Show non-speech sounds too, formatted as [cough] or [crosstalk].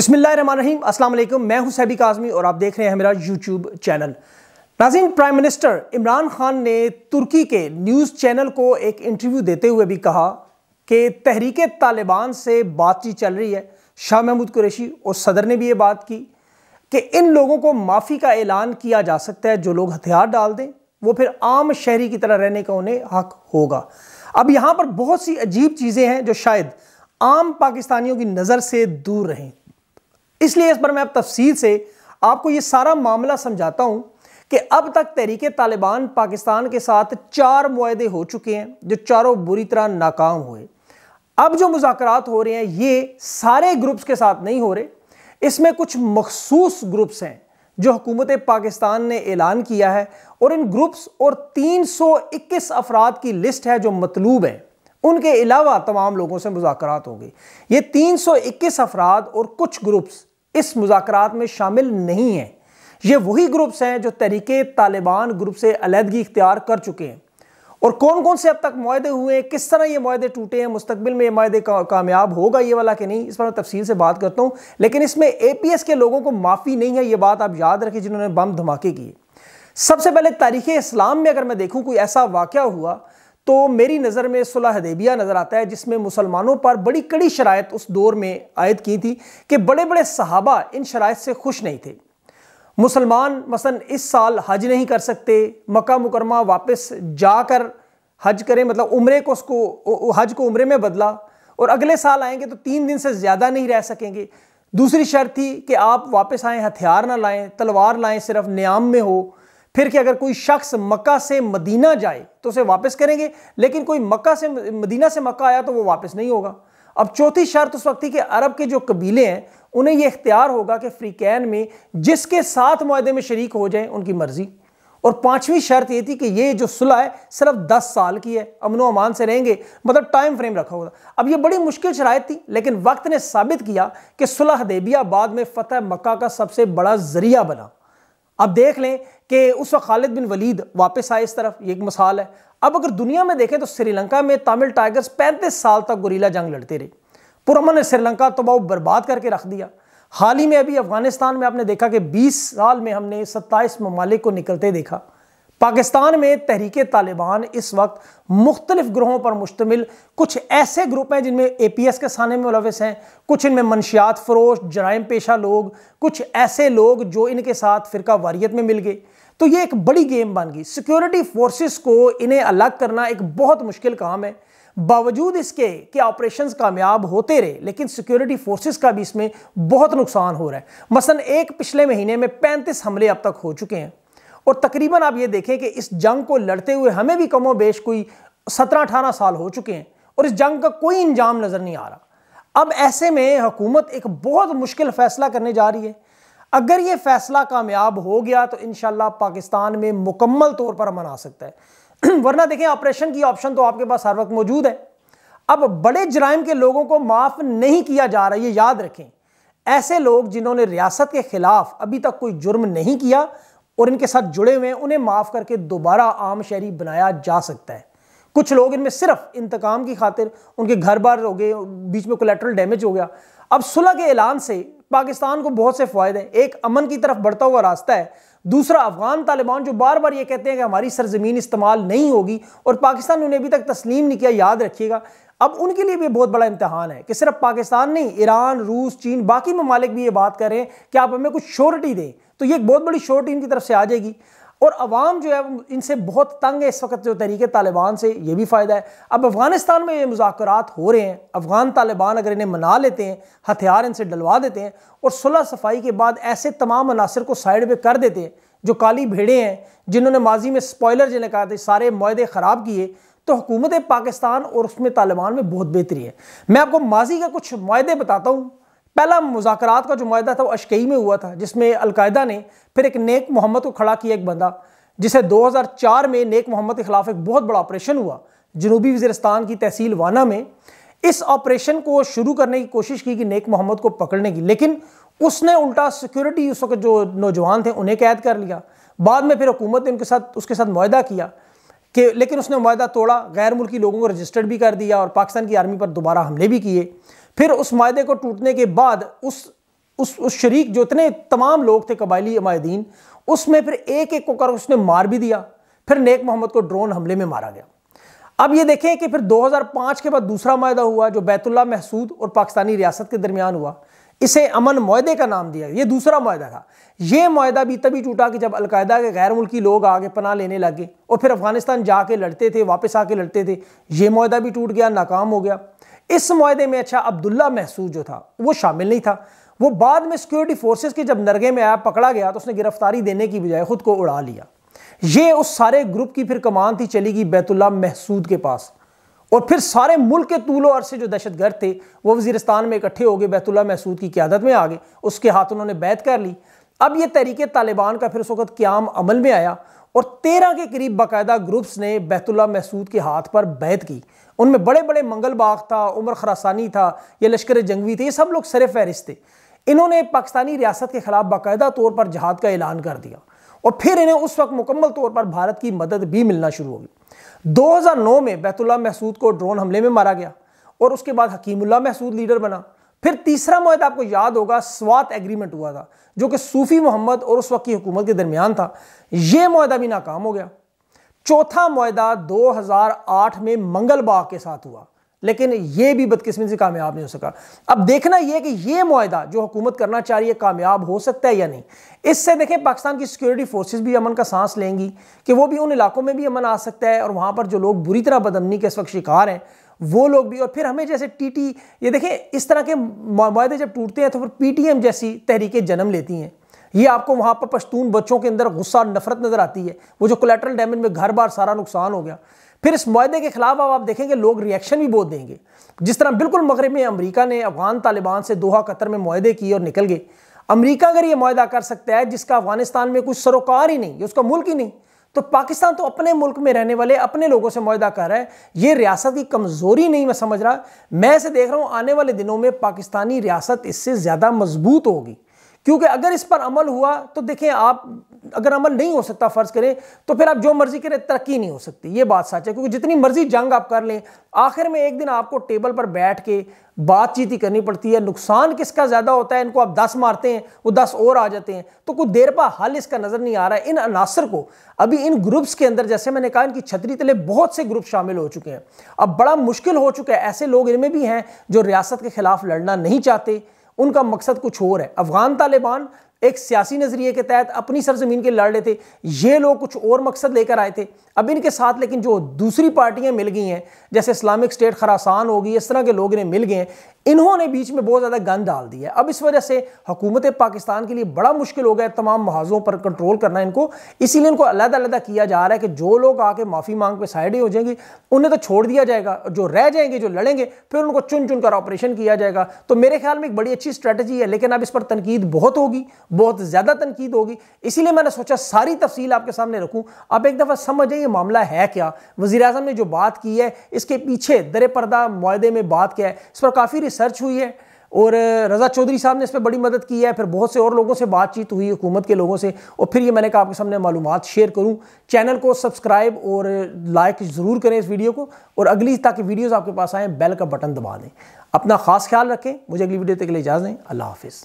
अस्सलाम वालेकुम मैं हूं सैबिक आज़मी और आप देख रहे हैं मेरा यूट्यूब चैनल नाजीन प्राइम मिनिस्टर इमरान खान ने तुर्की के न्यूज़ चैनल को एक इंटरव्यू देते हुए भी कहा कि तहरीक तालिबान से बातचीत चल रही है शाह महमूद कुरेशी और सदर ने भी ये बात की कि इन लोगों को माफ़ी का ऐलान किया जा सकता है जो लोग हथियार डाल दें वो फिर आम शहरी की तरह रहने का उन्हें हक होगा अब यहाँ पर बहुत सी अजीब चीज़ें हैं जो शायद आम पाकिस्तानियों की नज़र से दूर रहें इसलिए इस पर मैं अब तफसील से आपको ये सारा मामला समझाता हूँ कि अब तक तहरीक तालिबान पाकिस्तान के साथ चार माहदे हो चुके हैं जो चारों बुरी तरह नाकाम हुए अब जो मुजाकर हो रहे हैं ये सारे ग्रुप्स के साथ नहीं हो रहे इसमें कुछ मखसूस ग्रुप्स हैं जो हुकूमत पाकिस्तान ने ऐलान किया है और इन ग्रुप्स और 321 अफराद की लिस्ट है जो मतलूब है उनके अलावा तमाम लोगों से मुजाकर होंगे ये 321 अफराद और कुछ ग्रुप्स इस मुजाकर में शामिल नहीं हैं ये वही ग्रुप्स हैं जो तरीके तालिबान ग्रुप से अलीहदगी इख्तियार कर चुके हैं और कौन कौन से अब तक माहदे हुए हैं किस तरह ये माहे टूटे हैं मुस्तबिल में ये माहे का, कामयाब होगा ये वाला कि नहीं इस पर मैं तफसील से बात करता हूँ लेकिन इसमें ए पी एस के लोगों को माफ़ी नहीं है ये बात आप याद रखें जिन्होंने बम धमाके किए सबसे पहले तारीख इस्लाम में अगर मैं देखूँ कोई ऐसा वाक़ हुआ तो मेरी नज़र में सुलह हदेबिया नज़र आता है जिसमें मुसलमानों पर बड़ी कड़ी शरात उस दौर में आयद की थी कि बड़े बड़े सहाबा इन शरात से खुश नहीं थे मुसलमान मसन इस साल हज नहीं कर सकते मक्का मुकरमा वापस जाकर हज करें मतलब उम्र को उसको हज को उम्र में बदला और अगले साल आएंगे तो तीन दिन से ज़्यादा नहीं रह सकेंगे दूसरी शर्त थी कि आप वापस आएँ हथियार ना लाएँ तलवार लाएँ सिर्फ न्याम में हो फिर कि अगर कोई शख्स मक्का से मदीना जाए तो उसे वापस करेंगे लेकिन कोई मक्का से मदीना से मक्का आया तो वो वापस नहीं होगा अब चौथी शर्त उस वक्त थी कि अरब के जो कबीले हैं उन्हें यह इख्तियार होगा कि फ्रीकैन में जिसके साथ माहे में शरीक हो जाए उनकी मर्जी और पांचवी शर्त ये थी कि ये जो सुलह है सिर्फ दस साल की है अमनो अमान से रहेंगे मतलब टाइम फ्रेम रखा होगा अब ये बड़ी मुश्किल शरात थी लेकिन वक्त ने साबित किया कि सुलह देबिया बाद में फ़तेह मक्का का सबसे बड़ा जरिया बना अब देख लें कि उस वक्त खालिद बिन वलीद वापस आए इस तरफ ये एक मिसाल है अब अगर दुनिया में देखें तो श्रीलंका में तमिल टाइगर्स पैंतीस साल तक गोरीला जंग लड़ते रहे पुरमन ने श्रीलंका तो बहुत बर्बाद करके रख दिया हाल ही में अभी अफगानिस्तान में आपने देखा कि 20 साल में हमने 27 ममालिक को निकलते देखा पाकिस्तान में तहरीक तालिबान इस वक्त मुख्तलिफ ग्रोहों पर मुश्तमिल कुछ ऐसे ग्रुप हैं जिनमें ए पी एस के सामने में मुलविस हैं कुछ इनमें मनशियात फरोश जराइम पेशा लोग कुछ ऐसे लोग जो इनके साथ फ़िरका वारियत में मिल गए तो ये एक बड़ी गेम बन गई सिक्योरिटी फोर्सेस को इन्हें अलग करना एक बहुत मुश्किल काम है बावजूद इसके कि ऑपरेशन कामयाब होते रहे लेकिन सिक्योरिटी फोर्सेस का भी इसमें बहुत नुकसान हो रहा है मसलन एक पिछले महीने में पैंतीस हमले अब तक हो चुके हैं और तकरीबन आप ये देखें कि इस जंग को लड़ते हुए हमें भी कमो बेश कोई सत्रह अठारह साल हो चुके हैं और इस जंग का कोई इंजाम नज़र नहीं आ रहा अब ऐसे में हुकूमत एक बहुत मुश्किल फ़ैसला करने जा रही है अगर ये फ़ैसला कामयाब हो गया तो इन पाकिस्तान में मुकम्मल तौर पर अमन आ सकता है [clears throat] वरना देखें ऑपरेशन की ऑप्शन तो आपके पास हर वक्त मौजूद है अब बड़े जराइम के लोगों को माफ़ नहीं किया जा रहा ये याद रखें ऐसे लोग जिन्होंने रियासत के ख़िलाफ़ अभी तक कोई जुर्म नहीं किया और इनके साथ जुड़े हुए हैं उन्हें माफ़ करके दोबारा आम शहरी बनाया जा सकता है कुछ लोग इनमें सिर्फ इंतकाम की खातिर उनके घर बार हो गए बीच में कोलेट्रल डैमेज हो गया अब सुलह के ऐलान से पाकिस्तान को बहुत से फ़ायदे हैं एक अमन की तरफ बढ़ता हुआ रास्ता है दूसरा अफगान तालिबान जो बार बार ये कहते हैं कि हमारी सरजमीन इस्तेमाल नहीं होगी और पाकिस्तान उन्हें अभी तक तस्लीम नहीं किया याद रखिएगा अब उनके लिए भी बहुत बड़ा इम्तहान है कि सिर्फ पाकिस्तान नहीं ईरान रूस चीन बाकी ममालिक भी ये बात करें कि आप हमें कुछ श्योरिटी दें तो ये एक बहुत बड़ी श्योरिटी इनकी तरफ से आ जाएगी और अवाम जो है इनसे बहुत तंग है इस वक्त जो तहरीक तालिबान से ये भी फ़ायदा है अब अफ़गानिस्तान में ये मुजात हो रहे हैं अफ़गान तालिबान अगर इन्हें मना लेते हैं हथियार इनसे डलवा देते हैं और सुलह सफाई के बाद ऐसे तमाम अनासर को साइड पर कर देते हैं जो काली भेड़े हैं जिन्होंने माजी में स्पॉयलर जिन्हें कहा था सारे माहदे ख़राब किए तो हुकूमत पाकिस्तान और उसमें तालिबान में बहुत बेहतरी है मैं आपको माजी का कुछ माहदे बताता हूँ पहला मुजाकर का जो माहा था वो अशकई में हुआ था जिसमें अलकायदा ने फिर एक नेक मोहम्मद को खड़ा किया एक बंदा जिसे 2004 में नेक मोहम्मद के खिलाफ एक बहुत बड़ा ऑपरेशन हुआ जनूबी वजरस्तान की तहसील वाना में इस ऑपरेशन को शुरू करने की कोशिश की कि नेक मोहम्मद को पकड़ने की लेकिन उसने उल्टा सिक्योरिटी उस वक्त जो नौजवान थे उन्हें कैद कर लिया बाद में फिर हुकूमत ने उनके साथ उसके साथ माह किया कि लेकिन उसने माहा तोड़ा गैर मुल्की लोगों को रजिस्टर्ड भी कर दिया और पाकिस्तान की आर्मी पर दोबारा हमले भी किए फिर उस माहे को टूटने के बाद उस उस उस शरीक जो इतने तमाम लोग थे कबायली माहदीन उसमें फिर एक एक को कर उसने मार भी दिया फिर नेक मोहम्मद को ड्रोन हमले में मारा गया अब ये देखें कि फिर 2005 के बाद दूसरा माहा हुआ जो बैतुल्ला महसूद और पाकिस्तानी रियासत के दरमियान हुआ इसे अमन माहे का नाम दिया ये दूसरा माहा था ये माहा भी तभी टूटा कि जब अलकायदा के गैर मुल्की लोग आगे पना लेने लगे और फिर अफगानिस्तान जाके लड़ते थे वापस आके लड़ते थे ये माहा भी टूट गया नाकाम हो गया इस माहे में अच्छा अब्दुल्ला महसूस जो था वो शामिल नहीं था वो बाद में सिक्योरिटी फोर्सेस के जब नरगे में आया पकड़ा गया तो उसने गिरफ्तारी देने की बजाय खुद को उड़ा लिया ये उस सारे ग्रुप की फिर कमान थी चली गई बैतुल्ला महसूद के पास और फिर सारे मुल्क के तूलो अरसे जो दहशत गर्द थे वो वजीरस्तान में इकट्ठे हो गए बैतुल्ला महसूद की क्यादत में आ गए उसके हाथ उन्होंने बैत कर ली अब ये तरीके तालिबान का फिर उस वक्त क्याम अमल में आया और तेरह के करीब बाकायदा ग्रुप्स ने बैतुल्ला महसूद के हाथ पर बैत की उनमें बड़े बड़े मंगल बाग था उमर खरासानी था ये लश्कर जंगवी थे ये सब लोग सर फहरिस्त थे इन्होंने पाकिस्तानी रियासत के ख़िलाफ़ बाकायदा तौर पर जहाद का ऐलान कर दिया और फिर इन्हें उस वक्त मुकम्मल तौर पर भारत की मदद भी मिलना शुरू हो गई 2009 में बैतुल्ला महसूद को ड्रोन हमले में मारा गया और उसके बाद हकीमुल्ला महसूद लीडर बना फिर तीसरा माह आपको याद होगा स्वात एग्रीमेंट हुआ था जो कि सूफी मोहम्मद और उस वक्त की हुकूमत के दरमियान था यह माहा भी नाकाम हो गया चौथा हज़ार 2008 में मंगलबाग के साथ हुआ लेकिन यह भी बदकिस्मती से कामयाब नहीं हो सका अब देखना यह कि यह माहा जो हुकूमत करना चाह रही है कामयाब हो सकता है या नहीं इससे देखें पाकिस्तान की सिक्योरिटी फोर्सेस भी अमन का सांस लेंगी कि वो भी उन इलाकों में भी अमन आ सकता है और वहाँ पर जो लोग बुरी तरह बदमनी के इस वक्त शिकार हैं वो लोग भी और फिर हमें जैसे टी टी ये देखें इस तरह के माहे जब टूटते हैं तो फिर पी टी एम जैसी तहरीकें जन्म लेती हैं ये आपको वहाँ पर पश्तून बच्चों के अंदर गुस्सा नफरत नज़र आती है वो जो कोलेट्रल डैमेज में घर बार सारा नुकसान हो गया फिर इस माहे के खिलाफ अब आप देखेंगे लोग रिएक्शन भी बहुत देंगे जिस तरह बिल्कुल मगरब में अमरीका ने अफगान तालिबान से दोहा कतर में माहे किए और निकल गए अमरीका अगर ये माहा कर सकता है जिसका अफगानिस्तान में कुछ सरोकार ही नहीं उसका मुल्क ही नहीं तो पाकिस्तान तो अपने मुल्क में रहने वाले अपने लोगों से माहा कर रहा है ये रियासत की कमज़ोरी नहीं मैं समझ रहा मैं इसे देख रहा हूँ आने वाले दिनों में पाकिस्तानी रियासत इससे ज़्यादा मजबूत होगी क्योंकि अगर इस पर अमल हुआ तो देखें आप अगर अमल नहीं हो सकता फ़र्ज़ करें तो फिर आप जो मर्ज़ी करें तरक्की नहीं हो सकती ये बात सच है क्योंकि जितनी मर्ज़ी जंग आप कर लें आखिर में एक दिन आपको टेबल पर बैठ के बातचीत ही करनी पड़ती है नुकसान किसका ज़्यादा होता है इनको आप दस मारते हैं वो दस और आ जाते हैं तो कुछ देर पर हल इसका नज़र नहीं आ रहा है इन अनासर को अभी इन ग्रुप्स के अंदर जैसे मैंने कहा इनकी छतरी तले बहुत से ग्रुप शामिल हो चुके हैं अब बड़ा मुश्किल हो चुका है ऐसे लोग इनमें भी हैं जो रियासत के ख़िलाफ़ लड़ना नहीं चाहते उनका मकसद कुछ और है अफगान तालिबान एक सियासी नज़रिए के तहत अपनी सरजमीन के लड़ रहे थे ये लोग कुछ और मकसद लेकर आए थे अब इनके साथ लेकिन जो दूसरी पार्टियां मिल गई हैं जैसे इस्लामिक स्टेट खरासान होगी इस तरह के लोग इन्हें मिल गए हैं इन्होंने बीच में बहुत ज़्यादा गन डाल दी है अब इस वजह से हुकूमत पाकिस्तान के लिए बड़ा मुश्किल हो गया तमाम महाजों पर कंट्रोल करना इनको इसीलिए इनको अलग अलग किया जा रहा है कि जो लोग आके माफ़ी मांग पे साइड ही हो जाएंगे उन्हें तो छोड़ दिया जाएगा जो रह जाएंगे जो लड़ेंगे फिर उनको चुन चुन कर ऑपरेशन किया जाएगा तो मेरे ख्याल में एक बड़ी अच्छी स्ट्रैटेजी है लेकिन अब इस पर तनकीद बहुत होगी बहुत ज़्यादा तनकीद होगी इसीलिए मैंने सोचा सारी तफसील आपके सामने रखूँ आप एक दफ़ा समझ जाए ये मामला है क्या वजी ने जो बात की है इसके पीछे दर परदा माहे में बात क्या है इस पर काफ़ी रिसर्च हुई है और रज़ा चौधरी साहब ने इस पर बड़ी मदद की है फिर बहुत से और लोगों से बातचीत हुई हुकूमत के लोगों से और फिर ये मैंने कहा आपके सामने मालूम शेयर करूँ चैनल को सब्सक्राइब और लाइक ज़रूर करें इस वीडियो को और अगली ताकि वीडियोज़ आपके पास आएँ बेल का बटन दबा दें अपना ख़ास ख्याल रखें मुझे अगली वीडियो तक के लिए इजाज़ दें अल्लाह हाफिज़